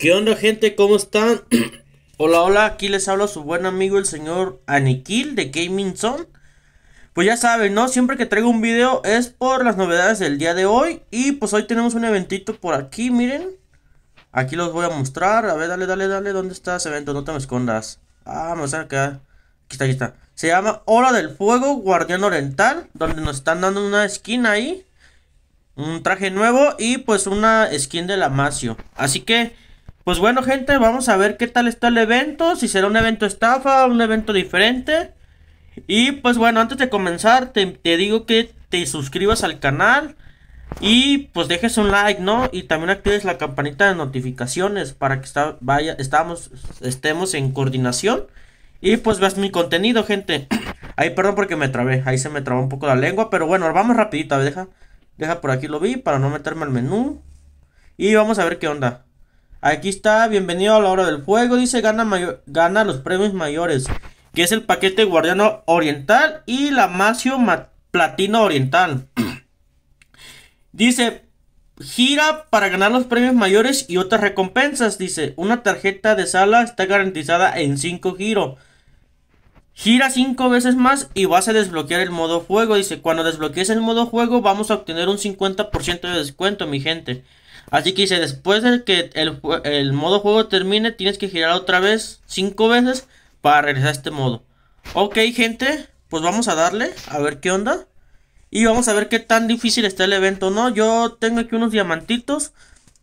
¿Qué onda gente? ¿Cómo están? hola, hola, aquí les habla su buen amigo el señor Aniquil de Gaming Zone. Pues ya saben, ¿no? Siempre que traigo un video es por las novedades del día de hoy. Y pues hoy tenemos un eventito por aquí, miren. Aquí los voy a mostrar. A ver, dale, dale, dale. ¿Dónde está ese evento? No te me escondas. Ah, me acá. Aquí está, aquí está. Se llama Hora del Fuego, Guardián Oriental. Donde nos están dando una skin ahí. Un traje nuevo y pues una skin de Lamacio. Así que... Pues bueno, gente, vamos a ver qué tal está el evento. Si será un evento estafa, un evento diferente. Y pues bueno, antes de comenzar, te, digo que te suscribas al canal. Y pues dejes un like, ¿no? Y también actives la campanita de notificaciones para que vaya, estamos, estemos en coordinación. Y pues veas mi contenido, gente. Ahí, perdón porque me trabé. Ahí se me trabó un poco la lengua. Pero bueno, vamos rapidito. Deja, deja por aquí lo vi para no meterme al menú. Y vamos a ver qué onda. Aquí está, bienvenido a la hora del fuego. Dice gana, gana los premios mayores. Que es el paquete Guardiano Oriental y la Macio Platino Oriental. dice, gira para ganar los premios mayores y otras recompensas. Dice, una tarjeta de sala está garantizada en 5 giros. Gira 5 veces más y vas a desbloquear el modo fuego, Dice, cuando desbloquees el modo juego vamos a obtener un 50% de descuento, mi gente. Así que dice, después de que el, modo juego termine, tienes que girar otra vez, 5 veces, para regresar a este modo. Ok, gente, pues vamos a darle, a ver qué onda. Y vamos a ver qué tan difícil está el evento, ¿no? Yo tengo aquí unos diamantitos.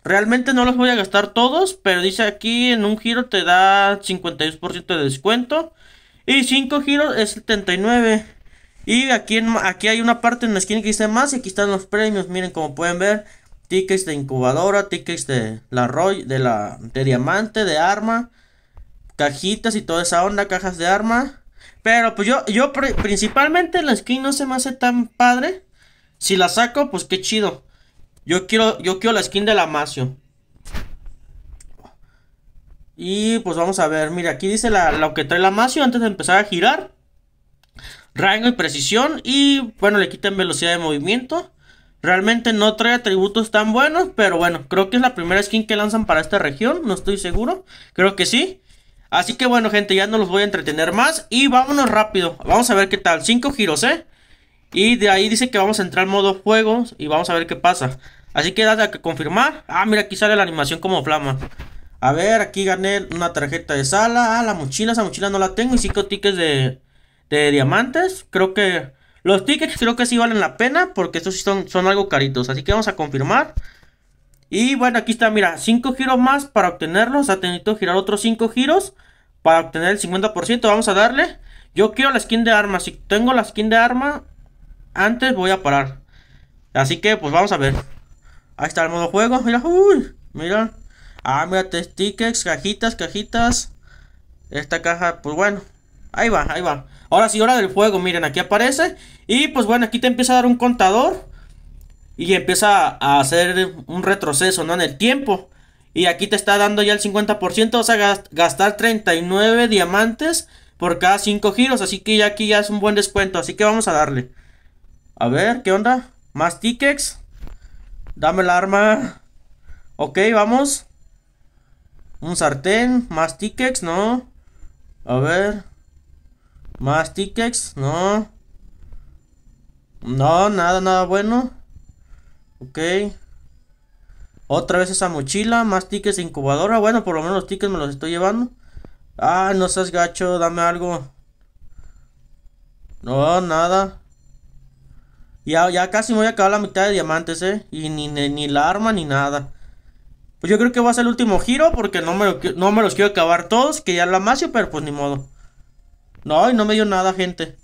Realmente no los voy a gastar todos, pero dice aquí en un giro te da 52% de descuento. Y 5 giros es 79. Y aquí, aquí hay una parte en la esquina que dice más y aquí están los premios, miren como pueden ver tickets de incubadora, tickets de la de la de diamante, de arma, cajitas y toda esa onda, cajas de arma. Pero pues yo, yo principalmente la skin no se me hace tan padre. Si la saco, pues qué chido. Yo quiero, yo quiero la skin de la Macio. Y pues vamos a ver, mira, aquí dice la, lo que trae la Macio antes de empezar a girar. Rango y precisión y bueno, le quitan velocidad de movimiento. Realmente no trae atributos tan buenos, pero bueno, creo que es la primera skin que lanzan para esta región, no estoy seguro, creo que sí. Así que bueno, gente, ya no los voy a entretener más y vámonos rápido. Vamos a ver qué tal, 5 giros, ¿eh? Y de ahí dice que vamos a entrar al modo juego y vamos a ver qué pasa. Así que dale a confirmar. Ah, mira, aquí sale la animación como flama. A ver, aquí gané una tarjeta de sala. Ah, la mochila, esa mochila no la tengo. Y cinco tickets de, de diamantes. Creo que los tickets creo que sí valen la pena porque estos sí son, son algo caritos. Así que vamos a confirmar. Y bueno, aquí está, mira, Cinco giros más para obtenerlos. Ha tenido girar otros cinco giros para obtener el 50%. Vamos a darle. Yo quiero la skin de arma. Si tengo la skin de arma, antes voy a parar. Así que, pues vamos a ver. Ahí está el modo juego. Mira, uy, mira. Ah, mira, tickets, cajitas, cajitas. Esta caja, pues bueno, Ahí va, ahí va. Ahora sí, hora del fuego, miren, aquí aparece. Y pues bueno, aquí te empieza a dar un contador. Y empieza a hacer un retroceso, ¿no? En el tiempo. Y aquí te está dando ya el 50%, o sea, gastar 39 diamantes por cada 5 giros. Así que ya aquí ya es un buen descuento, así que vamos a darle. A ver, ¿qué onda? Más tickets. Dame el arma. Ok, vamos. Un sartén, más tickets, ¿no? A ver. Más tickets, no. No, nada, nada bueno. Ok. Otra vez esa mochila, más tickets de incubadora. Bueno, por lo menos los tickets me los estoy llevando. Ah, no seas gacho, dame algo. No, nada. Ya, ya casi me voy a acabar la mitad de diamantes, eh. Y ni, ni, la arma ni nada. Pues yo creo que va a ser el último giro porque no me, no me los quiero acabar todos, que ya la macio, pero pues ni modo. No, y no me dio nada, gente.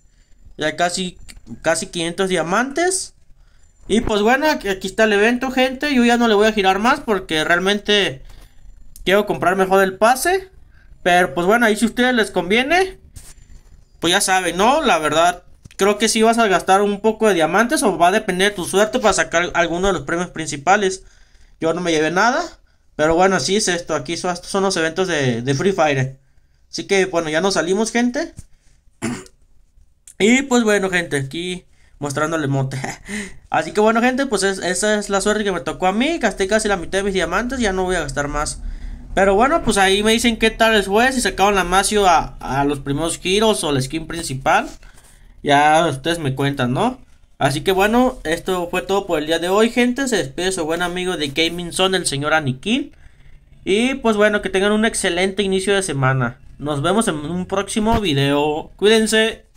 Ya casi, casi 500 diamantes. Y pues bueno, aquí está el evento, gente. Yo ya no le voy a girar más porque realmente quiero comprar mejor el pase. Pero pues bueno, ahí si a ustedes les conviene, pues ya saben, ¿no? La verdad, creo que si vas a gastar un poco de diamantes o va a depender de tu suerte para sacar alguno de los premios principales. Yo no me llevé nada. Pero bueno, así es esto. Aquí son, los eventos de, de Free Fire. Así que bueno, ya nos salimos, gente. Y pues bueno, gente, aquí mostrándole mote Así que bueno, gente, pues esa es la suerte que me tocó a mí. Gasté casi la mitad de mis diamantes, ya no voy a gastar más. Pero bueno, pues ahí me dicen qué tal les fue, si sacaron la Macio a, los primeros giros o la skin principal. Ya ustedes me cuentan, ¿no? Así que bueno, esto fue todo por el día de hoy, gente. Se despide su buen amigo de Gaming Zone, el señor Anikin. Y pues bueno, que tengan un excelente inicio de semana. Nos vemos en un próximo video. Cuídense.